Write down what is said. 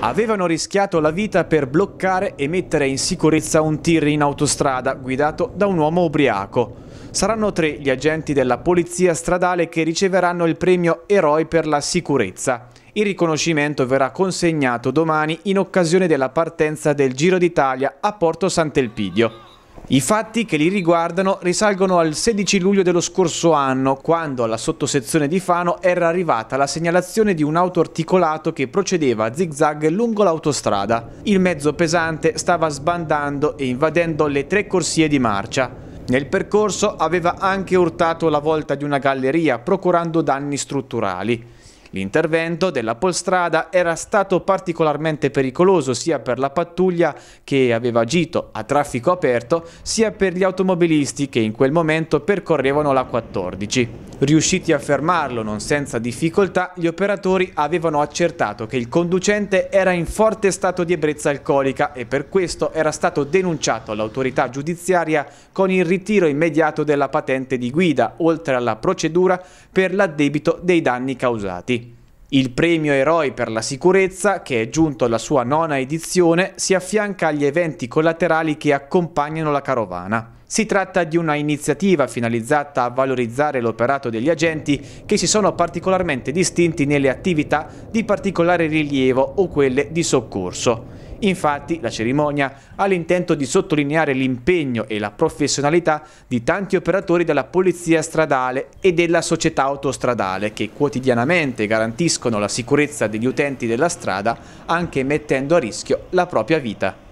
avevano rischiato la vita per bloccare e mettere in sicurezza un tir in autostrada guidato da un uomo ubriaco. Saranno tre gli agenti della Polizia Stradale che riceveranno il premio Eroi per la sicurezza. Il riconoscimento verrà consegnato domani in occasione della partenza del Giro d'Italia a Porto Sant'Elpidio. I fatti che li riguardano risalgono al 16 luglio dello scorso anno, quando alla sottosezione di Fano era arrivata la segnalazione di un auto articolato che procedeva a zigzag lungo l'autostrada. Il mezzo pesante stava sbandando e invadendo le tre corsie di marcia. Nel percorso aveva anche urtato la volta di una galleria, procurando danni strutturali. L'intervento della polstrada era stato particolarmente pericoloso sia per la pattuglia che aveva agito a traffico aperto, sia per gli automobilisti che in quel momento percorrevano la 14. Riusciti a fermarlo non senza difficoltà, gli operatori avevano accertato che il conducente era in forte stato di ebbrezza alcolica e per questo era stato denunciato all'autorità giudiziaria con il ritiro immediato della patente di guida, oltre alla procedura per l'addebito dei danni causati. Il premio Eroi per la sicurezza, che è giunto alla sua nona edizione, si affianca agli eventi collaterali che accompagnano la carovana. Si tratta di una iniziativa finalizzata a valorizzare l'operato degli agenti che si sono particolarmente distinti nelle attività di particolare rilievo o quelle di soccorso. Infatti la cerimonia ha l'intento di sottolineare l'impegno e la professionalità di tanti operatori della polizia stradale e della società autostradale che quotidianamente garantiscono la sicurezza degli utenti della strada anche mettendo a rischio la propria vita.